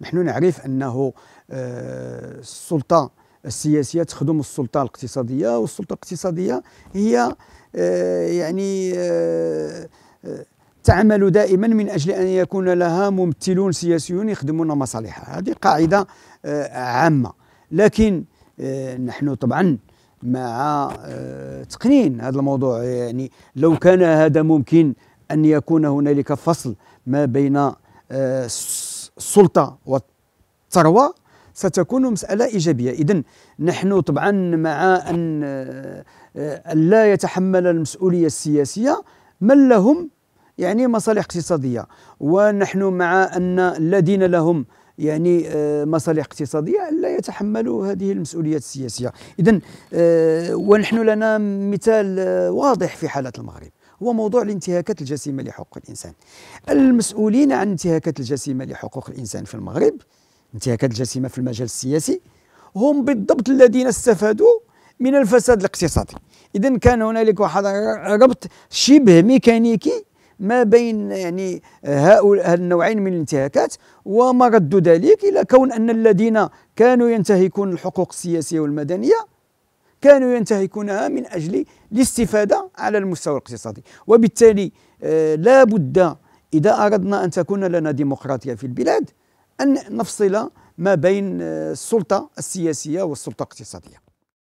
نحن نعرف أنه آه، السلطة السياسية تخدم السلطة الاقتصادية والسلطة الاقتصادية هي آه، يعني آه، تعمل دائما من أجل أن يكون لها ممثلون سياسيون يخدمون مصالحها هذه قاعدة عامة لكن نحن طبعا مع تقنين هذا الموضوع يعني لو كان هذا ممكن أن يكون هنالك فصل ما بين السلطه والثروه ستكون مسألة إيجابية إذا نحن طبعا مع آه، أن لا يتحمل المسؤولية السياسية من لهم يعني مصالح اقتصادية ونحن مع أن الذين لهم يعني آه، مصالح اقتصادية لا يتحملوا هذه المسؤوليات السياسية إذا آه، ونحن لنا مثال واضح في حالة المغرب هو موضوع الانتهاكات الجسيمة لحقوق الإنسان المسؤولين عن انتهاكات الجسيمة لحقوق الإنسان في المغرب انتهاكات الجسيمة في المجال السياسي هم بالضبط الذين استفادوا من الفساد الاقتصادي إذا كان هنالك واحد ربط شبه ميكانيكي ما بين يعني هؤلاء النوعين من الانتهاكات وما رد ذلك الى كون ان الذين كانوا ينتهكون الحقوق السياسيه والمدنيه كانوا ينتهكونها من أجل الاستفادة على المستوى الاقتصادي وبالتالي آه، لا بد إذا أردنا أن تكون لنا ديمقراطية في البلاد أن نفصل ما بين آه، السلطة السياسية والسلطة الاقتصادية